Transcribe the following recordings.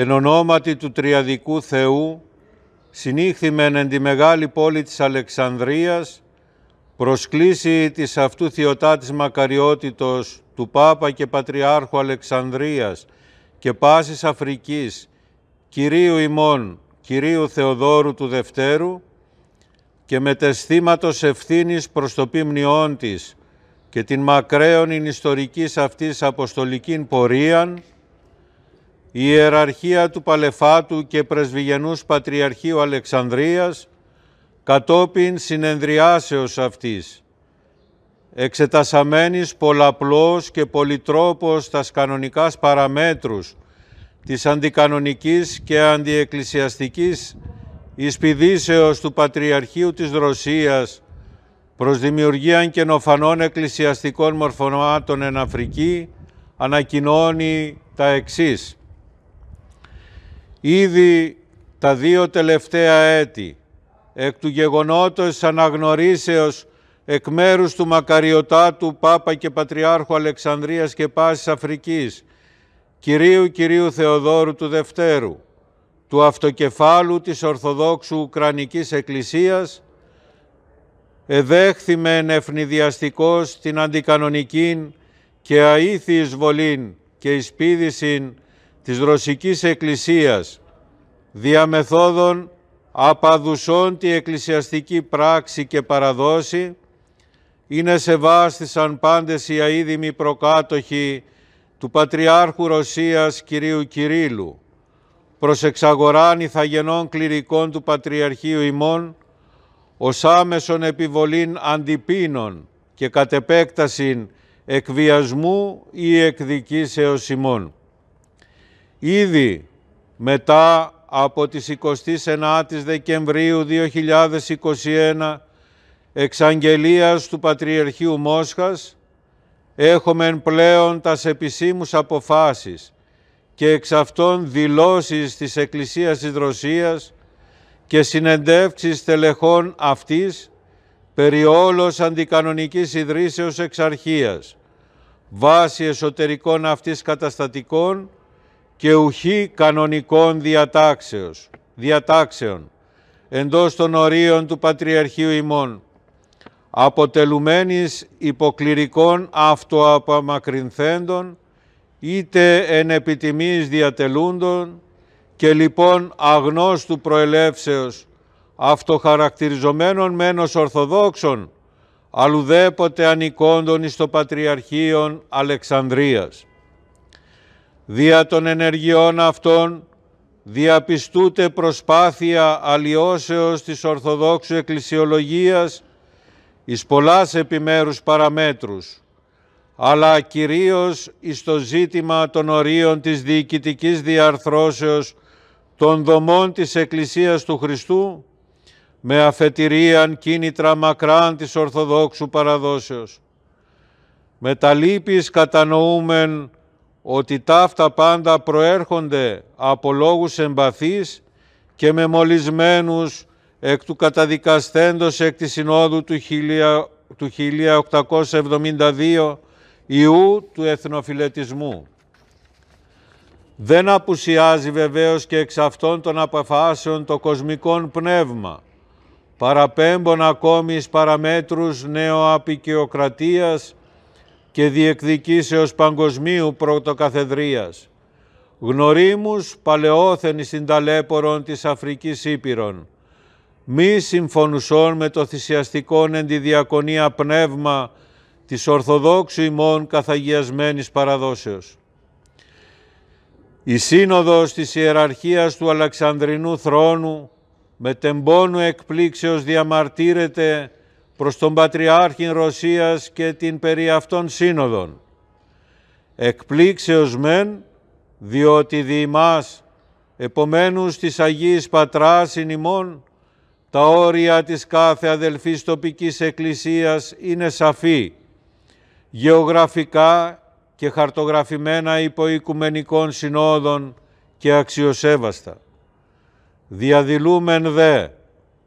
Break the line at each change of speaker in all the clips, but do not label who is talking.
εν ονόματι του Τριαδικού Θεού, συνήχθημεν εν τη μεγάλη πόλη της Αλεξανδρίας, προσκλήσει της αυτού της μακαριότητος του Πάπα και Πατριάρχου Αλεξανδρίας και πάσης Αφρικής, Κυρίου ημών, Κυρίου Θεοδόρου του Δευτέρου, και με τεσθήματος ευθύνης προς το ποιμνιόν της και την μακραίων ιστορικής αυτής αποστολικήν πορείαν, η ιεραρχία του Παλεφάτου και Πρεσβηγενούς Πατριαρχείου Αλεξανδρίας κατόπιν συνεδριάσεως αυτής, εξετασαμένης πολλαπλώς και πολυτρόπως τας κανονικάς παραμέτρους της αντικανονικής και αντιεκκλησιαστικής εισπηδήσεως του Πατριαρχείου της Ρωσίας προς δημιουργία καινοφανών εκκλησιαστικών μορφωμάτων εν Αφρική, ανακοινώνει τα εξής. Ήδη τα δύο τελευταία έτη, εκ του γεγονότος αναγνωρίσεως εκ μέρους του Μακαριωτάτου Πάπα και Πατριάρχου Αλεξανδρίας και Πάσης Αφρικής, Κυρίου Κυρίου Θεοδόρου του Δευτέρου, του αυτοκεφάλου της Ορθοδόξου Ουκρανικής Εκκλησίας, εδέχθη ευνηδιαστικός την αντικανονικήν και αήθη εισβολήν και εισπίδησιν της Ρωσικής Εκκλησίας διαμεθόδων απαδουσών τη εκκλησιαστική πράξη και παραδόση, είναι σεβάστησαν πάντες οι αίδημοι προκάτοχοι του Πατριάρχου Ρωσίας κυρίου Κυρίλου, προς εξαγοράν ηθαγενών κληρικών του Πατριαρχείου ημών, ως άμεσον επιβολήν αντιπίνων και κατ' επέκτασιν εκβιασμού ή εκδικήσεως ημών. Ήδη μετά από τις 29 Δεκεμβρίου 2021 εξαγγελίας του Πατριαρχείου Μόσχας έχουμε πλέον τας επισήμους αποφάσεις και εξ αυτών δηλώσεις της Εκκλησίας της Ρωσίας και συνεντεύξεις τελεχών αυτής περί όλος αντικανονικής ιδρύσεως εξαρχίας βάσει εσωτερικών αυτής καταστατικών και ουχή κανονικών διατάξεως, διατάξεων εντός των ορίων του Πατριαρχείου ημών, αποτελουμένης υποκληρικών αυτοαπαμακρυνθέντων, είτε εν επιτιμής διατελούντων και λοιπόν αγνώστου προελεύσεως αυτοχαρακτηριζομένων μένος Ορθοδόξων, αλλουδέποτε ανικόντων εις το Πατριαρχείο Αλεξανδρίας. Δια των ενεργειών αυτών διαπιστούτε προσπάθεια αλλοιώσεως της Ορθοδόξου Εκκλησιολογίας εις πολλάς επιμέρους παραμέτρους, αλλά κυρίως εις το ζήτημα των ορίων της διοικητικής διαρθρώσεως των δομών της Εκκλησίας του Χριστού, με αφετηρίαν κίνητρα μακράν της Ορθοδόξου παραδόσεως. Με τα κατανοούμεν ότι ταύτα πάντα προέρχονται από λόγους εμπαθείς και μεμολισμένους εκ του καταδικασθέντος εκ της Συνόδου του, 1872 Ιού του Εθνοφιλετισμού. Δεν απουσιάζει βεβαίως και εξ αυτών των αποφάσεων το κοσμικόν πνεύμα, παραπέμπων ακόμη εις παραμέτρους νεοαπικιοκρατίας και διεκδικήσεως παγκοσμίου πρωτοκαθεδρίας. Γνωρίμους παλαιόθενη συνταλέπορων της Αφρικής Ήπειρον, μη συμφωνουσών με το θυσιαστικόν διακονία πνεύμα της Ορθοδόξου ημών καθαγιασμένης παραδόσεως. Η σύνοδος της ιεραρχίας του Αλεξανδρινού θρόνου με τεμπόνου εκπλήξεως διαμαρτύρεται προς τον Πατριάρχη Ρωσίας και την περί αυτών σύνοδον. Εκπλήξεως μεν, διότι δι' εμάς, επομένους της Αγίης Πατράς ημών, τα όρια της κάθε αδελφής τοπικής εκκλησίας είναι σαφή, γεωγραφικά και χαρτογραφημένα υπό οικουμενικών συνόδων και αξιοσέβαστα. Διαδηλούμεν δε,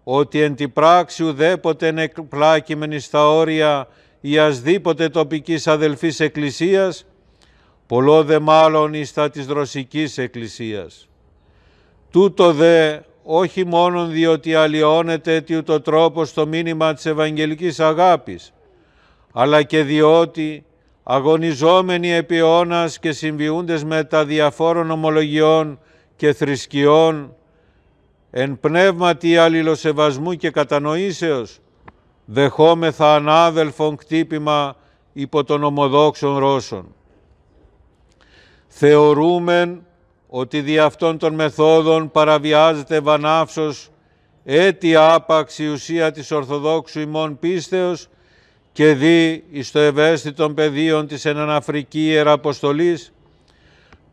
ότι εν τη πράξη ουδέποτε πλάκημενη στα όρια ή ασδήποτε τοπικής αδελφής εκκλησίας, πολλό δε μάλλον εις τα της δροσικής εκκλησίας. Τούτο δε όχι μόνον διότι αλλοιώνεται το τρόπο στο μήνυμα της Ευαγγελικής Αγάπης, αλλά και διότι αγωνιζόμενοι επί και συμβιούντες με τα διαφόρων ομολογιών και θρησκειών, εν πνεύματι αλληλοσεβασμού και κατανοήσεως, δεχόμεθα ανάδελφον κτύπημα υπό των ομοδόξων Ρώσων. Θεωρούμεν ότι δι' αυτών των μεθόδων παραβιάζεται βανάυσος έτια άπαξ η ουσία της Ορθοδόξου ημών πίστεως και δι' εις το ευαίσθητον πεδίον της εναναφρική ιεραποστολής,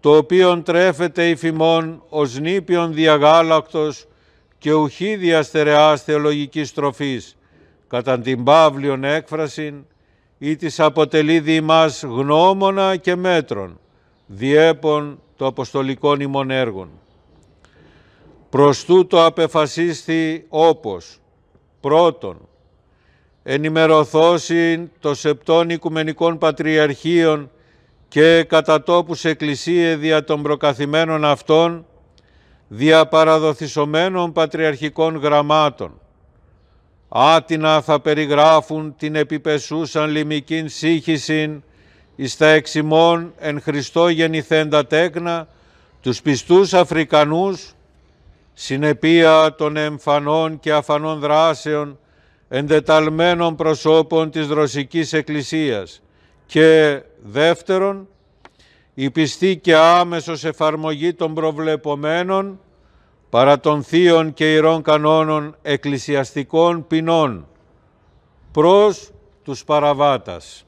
το οποίον τρέφεται η φημών ως νήπιον διαγάλακτος και ουχή στερεάς θεολογικής τροφής, κατά την παύλιον έκφρασιν, ή της αποτελεί μας γνώμονα και μέτρων, διέπων το αποστολικών ημών έργων. Προς τούτο απεφασίστη όπως, πρώτον, ενημερωθώσιν το σεπτών οικουμενικών πατριαρχείων και κατά τόπους εκκλησίε δια των προκαθημένων αυτών, διαπαραδοθισωμένων πατριαρχικών γραμμάτων. Άτινα θα περιγράφουν την επιπεσούσαν λιμικήν σύγχυσιν εις τα εξημών εν Χριστώ γεννηθέντα τέκνα τους πιστούς Αφρικανούς, συνεπία των εμφανών και αφανών δράσεων εντεταλμένων προσώπων της Ρωσικής Εκκλησίας και δεύτερον η πιστή και άμεσος εφαρμογή των προβλεπομένων παρά των θείων και ιρών κανόνων εκκλησιαστικών ποινών προς τους παραβάτας.